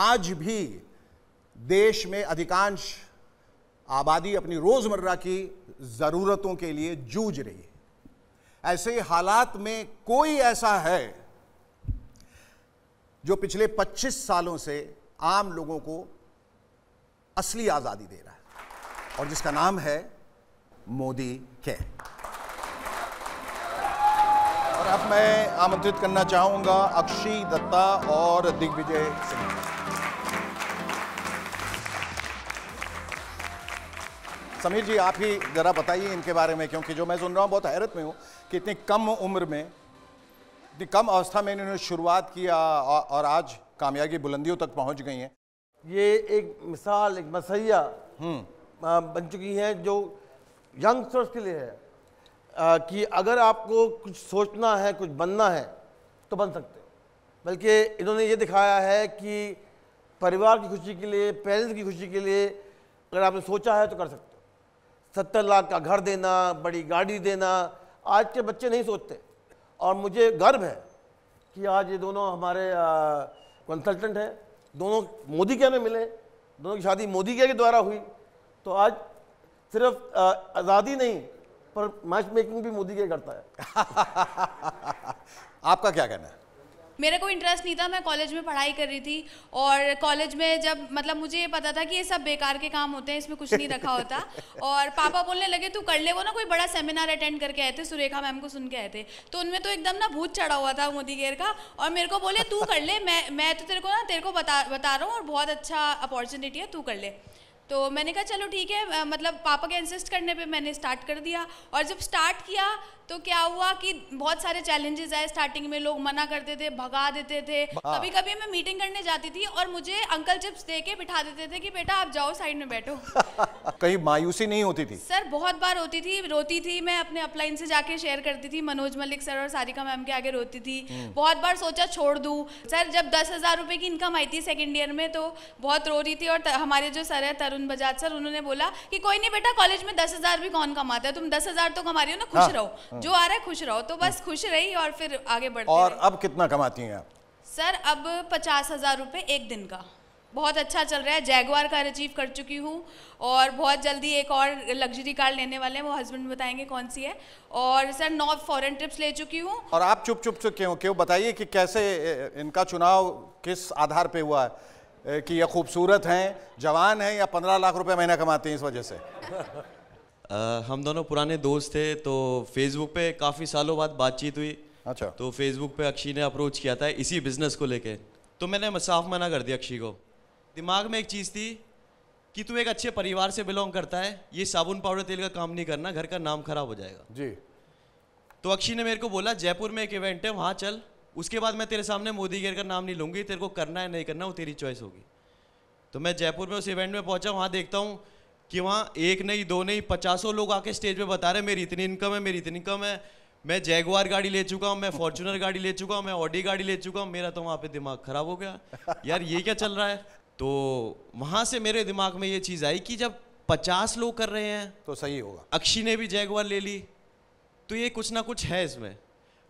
आज भी देश में अधिकांश आबादी अपनी रोज़मर्रा की ज़रूरतों के लिए जूझ रही है ऐसे हालात में कोई ऐसा है जो पिछले 25 सालों से आम लोगों को असली आज़ादी दे रहा है और जिसका नाम है मोदी के और अब मैं आमंत्रित करना चाहूंगा अक्षी दत्ता और दिग्विजय सिंह समीर जी आप ही ज़रा बताइए इनके बारे में क्योंकि जो मैं सुन रहा हूँ बहुत हैरत में हूँ कि इतनी कम उम्र में इतनी कम अवस्था में इन्होंने शुरुआत किया और आज कामयाबी बुलंदियों तक पहुँच गई हैं ये एक मिसाल एक मसैया हम्म। बन चुकी है जो यंगस्टर्स के लिए है आ, कि अगर आपको कुछ सोचना है कुछ बनना है तो बन सकते बल्कि इन्होंने ये दिखाया है कि परिवार की खुशी के लिए पेरेंट्स की खुशी के लिए अगर आपने सोचा है तो कर सकते सत्तर लाख का घर देना बड़ी गाड़ी देना आज के बच्चे नहीं सोचते और मुझे गर्व है कि आज ये दोनों हमारे कंसल्टेंट हैं दोनों मोदी के में मिले दोनों की शादी मोदी के द्वारा हुई तो आज सिर्फ आज़ादी नहीं पर मैच मेकिंग भी मोदी के करता है आपका क्या कहना है मेरा कोई इंटरेस्ट नहीं था मैं कॉलेज में पढ़ाई कर रही थी और कॉलेज में जब मतलब मुझे ये पता था कि ये सब बेकार के काम होते हैं इसमें कुछ नहीं रखा होता और पापा बोलने लगे तू कर ले वो ना कोई बड़ा सेमिनार अटेंड करके आए थे सुरेखा मैम को सुन के आए थे तो उनमें तो एकदम ना भूत चढ़ा हुआ था मोदी गेर का और मेरे को बोले तू कर ले मैं मैं तो तेरे को ना तेरे को बता बता रहा हूँ और बहुत अच्छा अपॉर्चुनिटी है तू कर ले तो मैंने कहा चलो ठीक है मतलब पापा के इंसिस्ट करने पे मैंने स्टार्ट कर दिया और जब स्टार्ट किया तो क्या हुआ कि बहुत सारे चैलेंजेस आए स्टार्टिंग में लोग मना करते थे भगा देते थे हाँ। कभी कभी मैं मीटिंग करने जाती थी और मुझे अंकल चिप्स दे के बिठा देते थे कि बेटा आप जाओ साइड में बैठो कहीं मायूसी नहीं होती थी सर बहुत बार होती थी रोती थी मैं अपने अपलाइन से जाके शेयर करती थी मनोज मलिक सर और सारिका मैम के आगे रोती थी हम्म। बहुत बार सोचा छोड़ दू सर जब दस हज़ार की इनकम आई थी सेकेंड ईयर में तो बहुत रो रही थी और हमारे जो सर है तरुण बजाज सर उन्होंने बोला कि कोई नहीं बेटा कॉलेज में दस हज़ार भी कौन कमाता है तुम दस हज़ार तो कमा रही हो ना खुश हाँ। रहो हाँ। हम्म। जो आ रहा है खुश रहो तो बस हम्म। खुश रही और फिर आगे बढ़ और अब कितना कमाती हैं आप सर अब पचास हज़ार रुपये एक दिन का बहुत अच्छा चल रहा है जैगवार कार अचीव कर चुकी हूँ और बहुत जल्दी एक और लग्जरी कार लेने वाले हैं वो हस्बैंड बताएंगे कौन सी है और सर नौ फॉरेन ट्रिप्स ले चुकी हूँ और आप चुप चुप चुके हो क्यों बताइए कि कैसे इनका चुनाव किस आधार पे हुआ है कि ये खूबसूरत हैं जवान हैं या पंद्रह लाख रुपये महीना कमाते हैं इस वजह से आ, हम दोनों पुराने दोस्त थे तो फेसबुक पे काफ़ी सालों बाद बातचीत हुई अच्छा तो फेसबुक पे अक्षी ने अप्रोच किया था इसी बिजनेस को लेके तो मैंने साफ मना कर दिया अक्षी को दिमाग में एक चीज़ थी कि तू एक अच्छे परिवार से बिलोंग करता है ये साबुन पाउडर तेल का काम नहीं करना घर का नाम खराब हो जाएगा जी तो अक्षी ने मेरे को बोला जयपुर में एक इवेंट है वहाँ चल उसके बाद मैं तेरे सामने मोदी गेर का नाम नहीं लूँगी तेरे को करना है नहीं करना वो तेरी चॉइस होगी तो मैं जयपुर में उस इवेंट में पहुँचा वहाँ देखता हूँ कि वहाँ एक नहीं दो नहीं पचासों लोग आके स्टेज पे बता रहे मेरी इतनी इनकम है मेरी इतनी इनकम है मैं जैगवार गाड़ी ले चुका हूँ मैं फॉर्चुनर गाड़ी ले चुका हूँ मैं ऑडी गाड़ी ले चुका हूँ मेरा तो वहाँ पे दिमाग खराब हो गया यार ये क्या चल रहा है तो वहाँ से मेरे दिमाग में ये चीज़ आई कि जब पचास लोग कर रहे हैं तो सही होगा अक्षी ने भी जैगवार ले ली तो ये कुछ ना कुछ है इसमें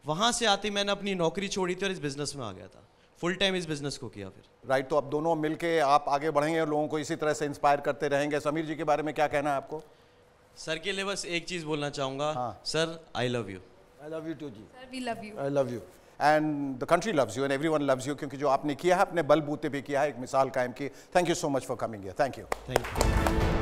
वहाँ से आती मैंने अपनी नौकरी छोड़ी थी और इस बिज़नेस में आ गया था फुल टाइम इस बिजनेस को किया फिर राइट right, तो अब दोनों मिलके आप आगे बढ़ेंगे और लोगों को इसी तरह से इंस्पायर करते रहेंगे समीर जी के बारे में क्या कहना है आपको सर के लिए बस एक चीज़ बोलना चाहूंगा sir I love you I love you too जी sir we love you I love you and the country loves you and everyone loves you क्योंकि जो आपने किया है अपने बलबूते भी किया है एक मिसाल कायम की thank you so much for coming thank you thank you